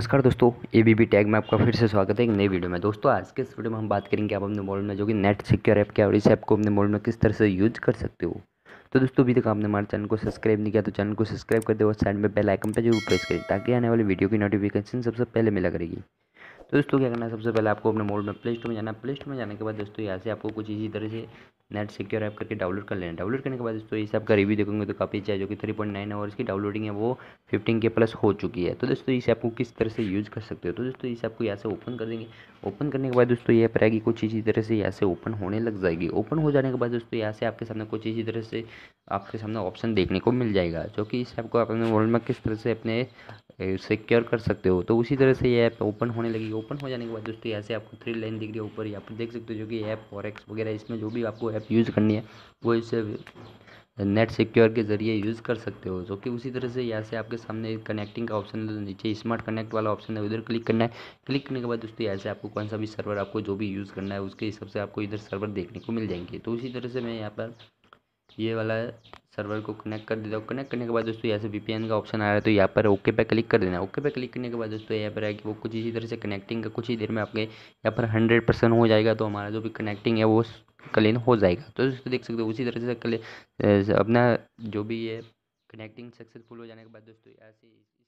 नमस्कार दोस्तों A B B tag में आपका फिर से स्वागत है एक नई वीडियो में दोस्तों आज के इस वीडियो में हम बात करेंगे आप अपने मोबाइल में जो कि नेट सिक्योर ऐप क्या और इस ऐप को अपने मोबाइल में किस तरह से यूज कर सकते हो तो दोस्तों अभी तक आपने हमारे चैनल को सब्सक्राइब नहीं किया तो चैनल को सब्सक्राइब कर दे और साइड में बेल पर जरूर प्रेस करें ताकि आने वाली वीडियो की नोटिफिकेशन सबसे पहले मिला करेगी तो दोस्तों क्या करना है सबसे पहले आपको अपने मोबाइल में प्ले स्टोर में जाना प्ले स्टोर में जाने के बाद दोस्तों यहाँ से आपको कुछ इसी तरह से नेट सिक्योर ऐप करके डाउनलोड कर लेना डाउनलोड करने के बाद दोस्तों इस ऐप का रिव्यू देखोगे तो काफ़ी अच्छा है जो कि थ्री पॉइंट नाइन है और इसकी डाउनलोडिंग है वो फिफ्टीन के प्लस हो चुकी है तो दोस्तों इस ऐप को किस तरह से यूज़ कर सकते हो तो दोस्तों इस ऐप को यहाँ से ओपन कर देंगे ओपन करने के बाद दोस्तों ये ऐप रहेगी कुछ इसी तरह से यहाँ से ओपन होने लग जाएगी ओपन हो जाने के बाद दोस्तों यहाँ से आपके सामने कुछ इसी तरह से आपके सामने ऑप्शन देखने को मिल जाएगा जो कि इस ऐप को अपने वर्ल्ड में किस तरह से अपने सिक्योर कर सकते हो तो उसी तरह से ये ऐप ओपन होने लगी ओपन हो जाने के बाद दोस्तों से आपको थ्री लाइन दिख रही है ऊपर यहाँ पर देख सकते हो जो कि ऐप और वगैरह इसमें जो भी आपको ऐप यूज़ करनी है वो इसे नेट सिक्योर के ज़रिए यूज़ कर सकते हो जो कि उसी तरह से यहाँ से आपके सामने कनेक्टिंग का ऑप्शन है नीचे स्मार्ट कनेक्ट वाला ऑप्शन है उधर क्लिक करना है क्लिक करने के बाद दोस्तों यहाँ से आपको कौन सा भी सर्वर आपको जो भी यूज़ करना है उसके हिसाब से आपको इधर सर्वर देखने को मिल जाएंगे तो उसी तरह से मैं यहाँ पर ये वाला सर्वर को कनेक्ट कर देता हूँ कनेक्ट करने के बाद दोस्तों यहाँ से वी का ऑप्शन आ रहा है तो यहाँ पर ओके पे क्लिक कर देना ओके पे क्लिक करने के बाद दोस्तों यहाँ पर है कि वो कुछ इसी तरह से कनेक्टिंग का कुछ ही देर में आपके यहाँ पर हंड्रेड परसेंट हो जाएगा तो हमारा जो भी कनेक्टिंग है वो क्लीन हो जाएगा तो दोस्तों देख सकते हो उसी तरह से अपना जो भी ये कनेक्टिंग सक्सेसफुल हो जाने के बाद दोस्तों ऐसे